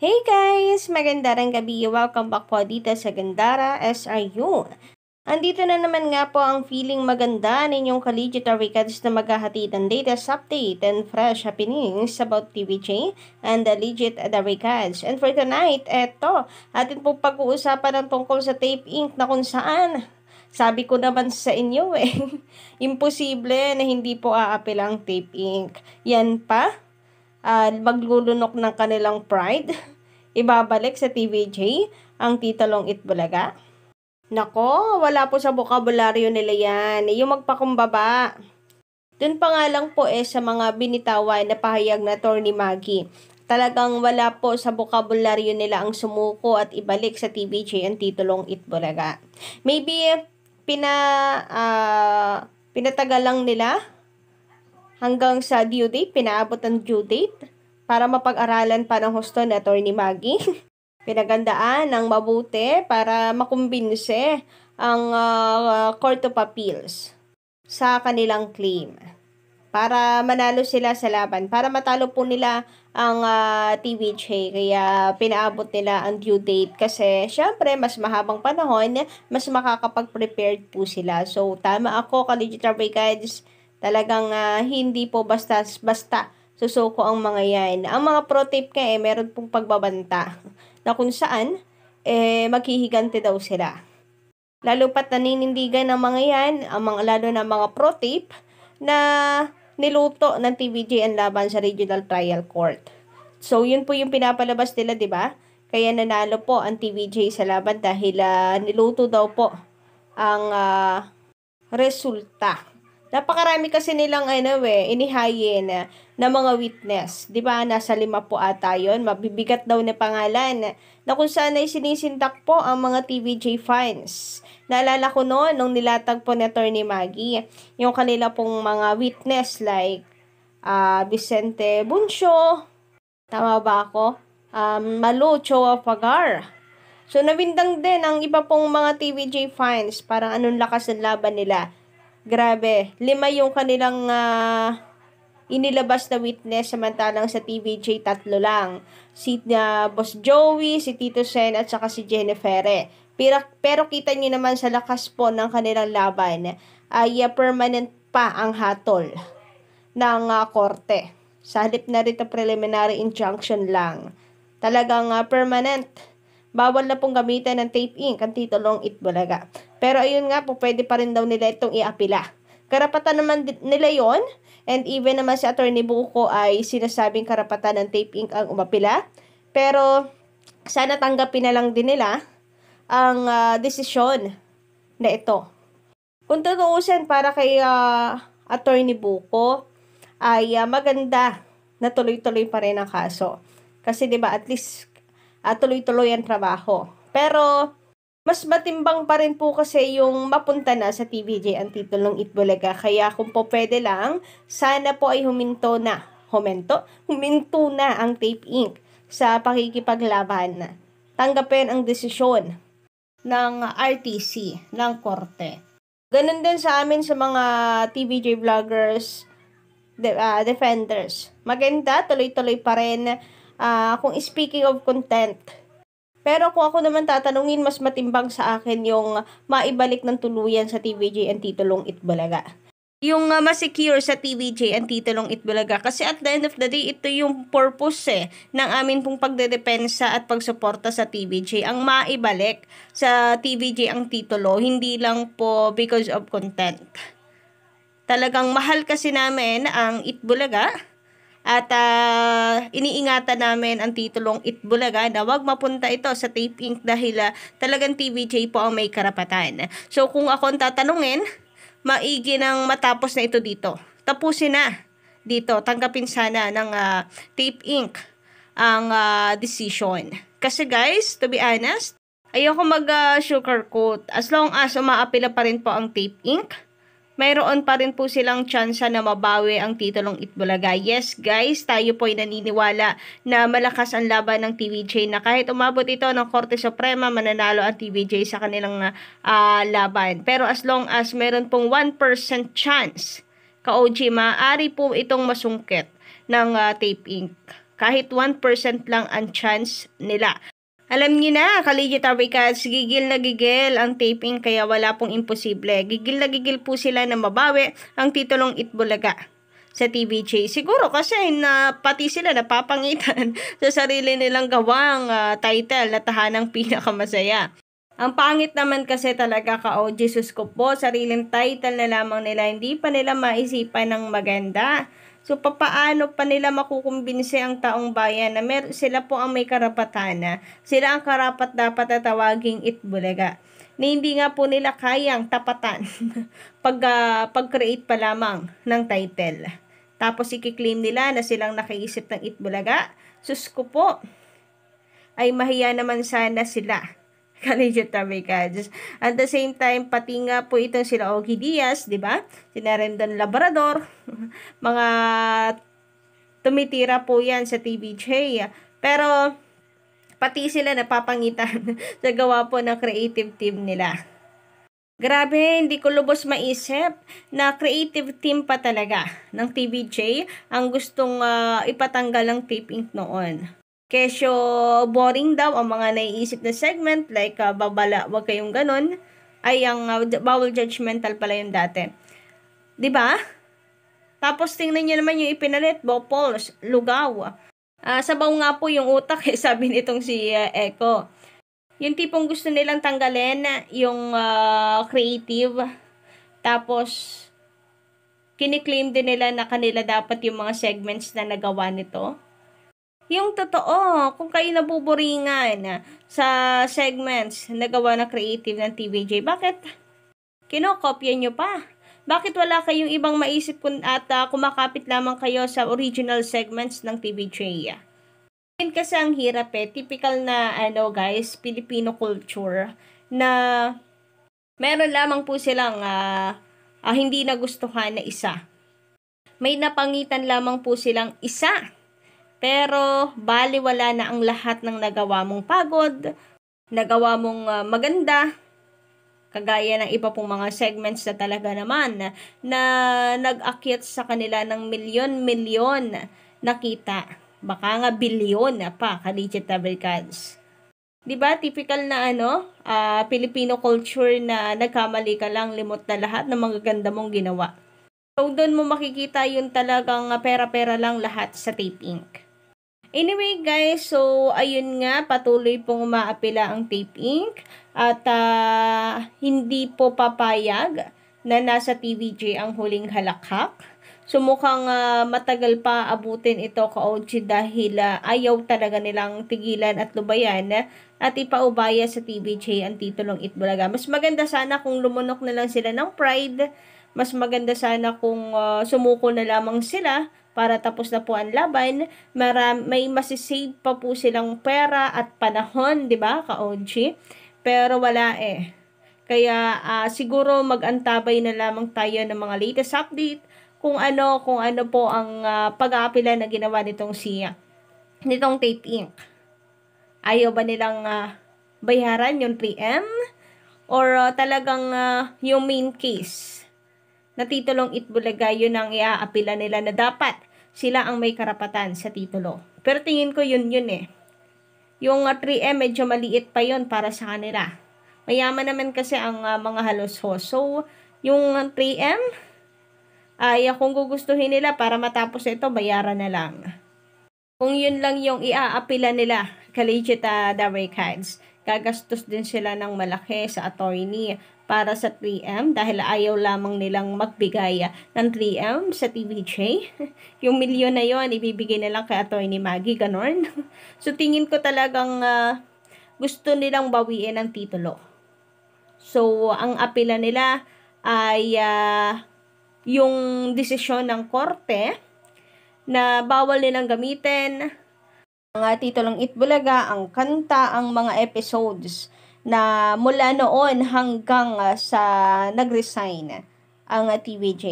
Hey guys! Maganda gabi. Welcome back po dito sa Gandara SIU. Andito na naman nga po ang feeling maganda ninyong kaligitary cards na maghahatid ng latest update and fresh happenings about TVJ and the legit uh, dairy And for tonight, eto, atin po pag-uusapan ng tungkol sa tape ink na kung saan sabi ko naman sa inyo eh, imposible na hindi po aapil ang tape ink. Yan pa, uh, maglulunok ng kanilang pride, ibabalik sa TVJ ang titalong Itbulaga? Nako, wala po sa bokabularyo nila yan. Eh, yung magpakumbaba. Doon pa nga lang po eh sa mga binitawan na pahayag na Tony Maggie. Talagang wala po sa bokabularyo nila ang sumuko at ibalik sa TVJ ang titulong Itbulaga. Maybe pina, uh, pinatagal lang nila hanggang sa due date, pinaabot ang due date para mapag-aralan pa ng husto ni Attorney Maggie. Pinagandaan ng mabuti para makumbinse ang uh, Court of Appeals sa kanilang claim para manalo sila sa laban, para matalo po nila ang uh, ah, TVJ. Kaya pinaabot nila ang due date kasi syempre mas mahabang panahon, mas makakapag-prepared po sila. So tama ako, Collegiate Guides, Talagang uh, hindi po basta-basta susuko ang mga yan. Ang mga pro tip nga eh, meron pong pagbabanta na kung saan eh, maghihigante daw sila. Lalo pat naninindigan ng mga yan, ang mga, lalo na mga pro tip na niluto ng TVJ ang laban sa Regional Trial Court. So, yun po yung pinapalabas nila, di ba? Kaya nanalo po ang TVJ sa laban dahil uh, niluto daw po ang uh, resulta Napakarami kasi nilang ano eh, inihayin na, na mga witness. Di ba? Nasa lima po ata yun. Mabibigat daw na pangalan na kung saan ay sinisintak po ang mga TVJ fans. Naalala ko noon nung nilatag po ni Attorney Maggie yung kanila pong mga witness like uh, Vicente Buncio, tama ba ako? Um, Malo Choa Pagar. So, nabindang din ang iba pong mga TVJ fans. Parang anong lakas ng laban nila Grabe. Lima yung kanilang uh, inilabas na witness samantalang sa TVJ tatlo lang. Si uh, Boss Joey, si Tito Sen at saka si Jennifer. Eh. Pero, pero kita nyo naman sa lakas po ng kanilang laban ay uh, permanent pa ang hatol ng uh, korte. Sa halip na rito preliminary injunction lang. Talagang uh, permanent bawal na pong gamitin ng tape ink ang titulong Itbulaga. Pero ayun nga po, pwede pa rin daw nila itong iapila. Karapatan naman nila yon and even naman si Attorney Buko ay sinasabing karapatan ng tape ink ang umapila. Pero sana tanggapin na lang din nila ang uh, desisyon na ito. Kung tutuusin para kay uh, Attorney Buko ay uh, maganda na tuloy-tuloy pa rin ang kaso. Kasi 'di ba at least at tuloy-tuloy ang trabaho. Pero, mas matimbang pa rin po kasi yung mapunta na sa TVJ ang titulong Itbulaga. Kaya kung po pwede lang, sana po ay huminto na. Humento? Huminto na ang Tape ink sa pakikipaglaban. Tanggapin ang desisyon ng RTC, ng korte. Ganun din sa amin sa mga TVJ vloggers, de- uh, defenders. Maganda, tuloy-tuloy pa rin uh, kung speaking of content. Pero kung ako naman tatanungin, mas matimbang sa akin yung maibalik ng tuluyan sa TVJ ang titulong Itbalaga. Yung uh, masecure sa TVJ ang titulong Itbalaga. Kasi at the end of the day, ito yung purpose eh, ng amin pong pagdedepensa at pagsuporta sa TVJ. Ang maibalik sa TVJ ang titulo, hindi lang po because of content. Talagang mahal kasi namin ang Itbulaga at uh, iniingatan namin ang titulong Itbulaga na huwag mapunta ito sa tape ink dahil uh, talagang TVJ po ang may karapatan. So kung ako ang tatanungin, maigi nang matapos na ito dito. Tapusin na dito. Tanggapin sana ng uh, tape ink ang uh, decision. Kasi guys, to be honest, ayoko mag uh, sugarcoat. As long as umaapila pa rin po ang tape ink, mayroon pa rin po silang tsansa na mabawi ang titulong Itbulaga. Yes guys, tayo po ay naniniwala na malakas ang laban ng TVJ na kahit umabot ito ng Korte Suprema, mananalo ang TVJ sa kanilang uh, laban. Pero as long as mayroon pong 1% chance ka-OG, maaari po itong masungkit ng uh, tape ink kahit 1% lang ang chance nila alam niyo na, Collegiate Avicats, gigil na gigil ang taping kaya wala pong imposible. Gigil na gigil po sila na mabawi ang titulong Itbulaga sa TVJ. Siguro kasi na pati sila napapangitan sa sarili nilang gawang uh, title na tahanang pinakamasaya. Ang pangit naman kasi talaga ka, oh Jesus ko po, sariling title na lamang nila, hindi pa nila maisipan ng maganda. So, papaano pa nila makukumbinse ang taong bayan na mer sila po ang may karapatan sila ang karapat dapat na tawaging itbulaga na hindi nga po nila kayang tapatan pag, uh, pag-create pa lamang ng title. Tapos ikiklaim nila na silang nakaisip ng itbulaga. Sus ko po, ay mahiya naman sana sila collegiate Americanos. At the same time, pati nga po itong sila Ogie Diaz, di ba? Sina Rendon Labrador, mga tumitira po yan sa TVJ. Pero, pati sila napapangitan sa gawa po ng creative team nila. Grabe, hindi ko lubos maisip na creative team pa talaga ng TVJ ang gustong uh, ipatanggal ng tape ink noon. Kesyo boring daw ang mga naiisip na segment like uh, babala, wag kayong ganun. Ay ang uh, bawal judgmental pala yung dati. 'Di ba? Tapos tingnan niyo naman yung ipinalit, Bopols, Lugaw. Uh, sabaw nga po yung utak eh, sabi nitong si uh, Echo. Yung tipong gusto nilang tanggalin yung uh, creative. Tapos kiniklaim din nila na kanila dapat yung mga segments na nagawa nito yung totoo, kung kayo nabuburingan sa segments na gawa na creative ng TVJ, bakit kinokopya nyo pa? Bakit wala kayong ibang maisip kun at uh, kumakapit lamang kayo sa original segments ng TVJ? Yun kasi ang hirap eh. Typical na, ano guys, Filipino culture na meron lamang po silang uh, uh, hindi nagustuhan na isa. May napangitan lamang po silang isa pero baliwala na ang lahat ng nagawa mong pagod, nagawa mong uh, maganda, kagaya ng iba pong mga segments na talaga naman na nag-akyat sa kanila ng milyon-milyon nakita. Baka nga bilyon na pa, ka digital cards. 'Di ba? Typical na ano, uh, Filipino culture na nagkamali ka lang, limot na lahat ng mga ganda mong ginawa. So doon mo makikita yung talagang ah, pera-pera lang lahat sa tape ink. Anyway guys, so ayun nga, patuloy pong umaapila ang tape ink at uh, hindi po papayag na nasa TVJ ang huling halakhak. So mukhang uh, matagal pa abutin ito ka dahil uh, ayaw talaga nilang tigilan at lubayan eh, at ipaubaya sa TVJ ang titulong Itbulaga. Mas maganda sana kung lumunok na lang sila ng pride. Mas maganda sana kung uh, sumuko na lamang sila para tapos na po ang laban, maram, may masisave pa po silang pera at panahon, di ba, ka-OG? Pero wala eh. Kaya uh, siguro mag-antabay na lamang tayo ng mga latest update kung ano kung ano po ang uh, pag-aapila na ginawa nitong siya nitong Tape ink. Ayaw ba nilang uh, bayaran yung 3M or uh, talagang uh, yung main case na titulong Itbulaga yun ang iaapila nila na dapat sila ang may karapatan sa titulo. Pero tingin ko yun yun eh. Yung 3M ah, medyo maliit pa yun para sa kanila. Mayaman naman kasi ang uh, mga halos host. So, yung 3M, ah, ay kung gugustuhin nila para matapos ito, bayaran na lang. Kung yun lang yung iaapila nila, collegiate uh, direct cards gagastos din sila ng malaki sa attorney para sa 3M dahil ayaw lamang nilang magbigay ng 3M sa TVJ. yung milyon na yon ibibigay na lang kay attorney Maggie, ganon. so tingin ko talagang uh, gusto nilang bawiin ang titulo. So ang apela nila ay uh, yung desisyon ng korte na bawal nilang gamitin mga titulong Itbulaga, ang kanta, ang mga episodes na mula noon hanggang ah, sa nag-resign ang TVJ.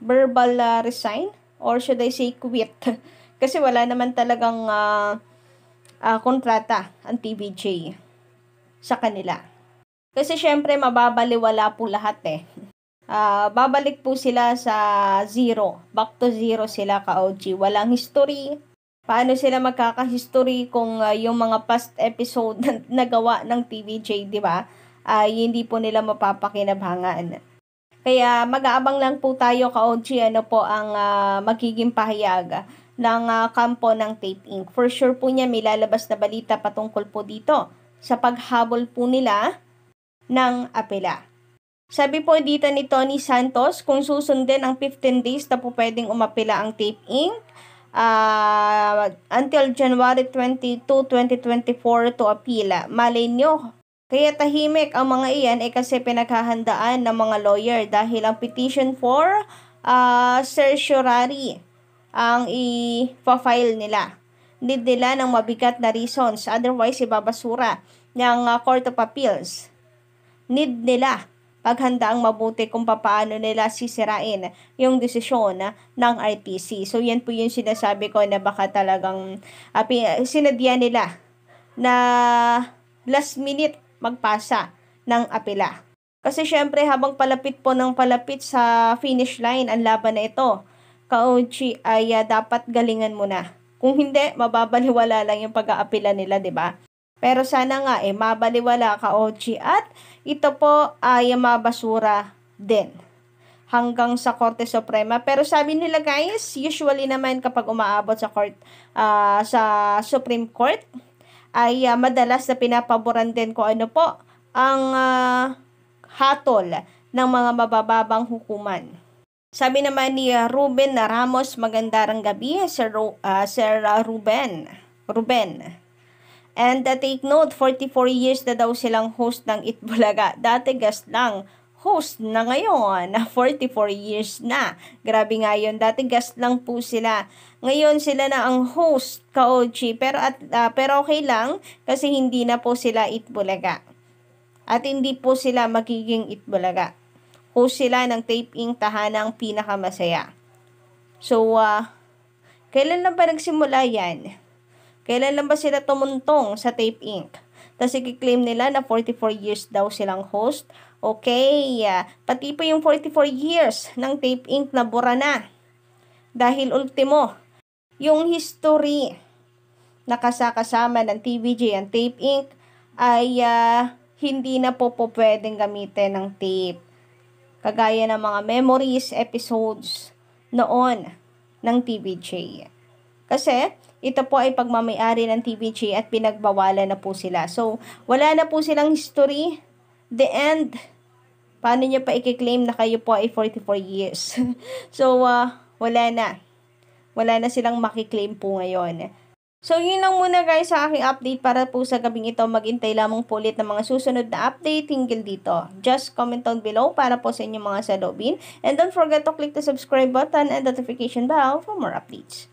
Verbal uh, resign or should I say quit? Kasi wala naman talagang uh, uh, kontrata ang TVJ sa kanila. Kasi syempre mababaliwala po lahat eh. Uh, babalik po sila sa zero. Back to zero sila ka-OG. Walang history, paano sila magkakahistory kung uh, yung mga past episode na nagawa ng TVJ, di ba? Ay ah, uh, hindi po nila mapapakinabangan. Kaya mag-aabang lang po tayo ka-OG ano po ang uh, magiging pahayag ng uh, kampo ng Tape Inc. For sure po niya may lalabas na balita patungkol po dito sa paghabol po nila ng apela. Sabi po dito ni Tony Santos, kung susundin ang 15 days na po pwedeng umapila ang Tape Inc., uh, until January 22, 2024 to appeal. Malay nyo, kaya tahimik ang mga iyan ay eh kasi pinaghahandaan ng mga lawyer dahil ang petition for uh, certiorari ang i-file nila. Need nila ng mabigat na reasons, otherwise ibabasura ng uh, Court of Appeals. Need nila maghanda ang mabuti kung papaano nila sisirain yung desisyon ng RTC. So yan po yung sinasabi ko na baka talagang uh, sinadya nila na last minute magpasa ng apela. Kasi syempre habang palapit po ng palapit sa finish line ang laban na ito, Kauchi ay uh, dapat galingan mo na. Kung hindi, mababaliwala lang yung pag-aapila nila, 'di ba? Pero sana nga eh, mabaliwala ka Ochi at ito po ay mabasura din hanggang sa Korte Suprema. Pero sabi nila guys, usually naman kapag umaabot sa court uh, sa Supreme Court ay uh, madalas na pinapaboran din ko ano po ang uh, hatol ng mga mabababang hukuman. Sabi naman ni Ruben Ramos, magandang rang gabi, Sir, uh, Sir Ruben. Ruben. And uh, take note, 44 years na daw silang host ng Itbulaga. Dati guest lang host na ngayon na 44 years na. Grabe nga yun, dati guest lang po sila. Ngayon sila na ang host ka OG pero at uh, pero okay lang kasi hindi na po sila Itbulaga. At hindi po sila magiging Itbulaga. Host sila ng taping tahanang pinakamasaya. So, uh, kailan lang ba nagsimula yan? Kailan lang ba sila tumuntong sa Tape Inc.? Tapos i-claim nila na 44 years daw silang host. Okay, ah, pati pa yung 44 years ng Tape Inc. nabura na. Dahil ultimo, yung history na kasakasama ng TVJ ang Tape Inc. ay uh, hindi na po po pwedeng gamitin ng tape. Kagaya ng mga memories, episodes noon ng TVJ. Kasi, ito po ay pagmamayari ng TBG at pinagbawalan na po sila. So, wala na po silang history. The end, paano nyo pa i-claim na kayo po ay 44 years? so, uh, wala na. Wala na silang makiklaim po ngayon. So, yun lang muna guys sa aking update para po sa gabing ito. Maghintay lamang po ulit ng mga susunod na update hinggil dito. Just comment down below para po sa inyong mga salobin. And don't forget to click the subscribe button and notification bell for more updates.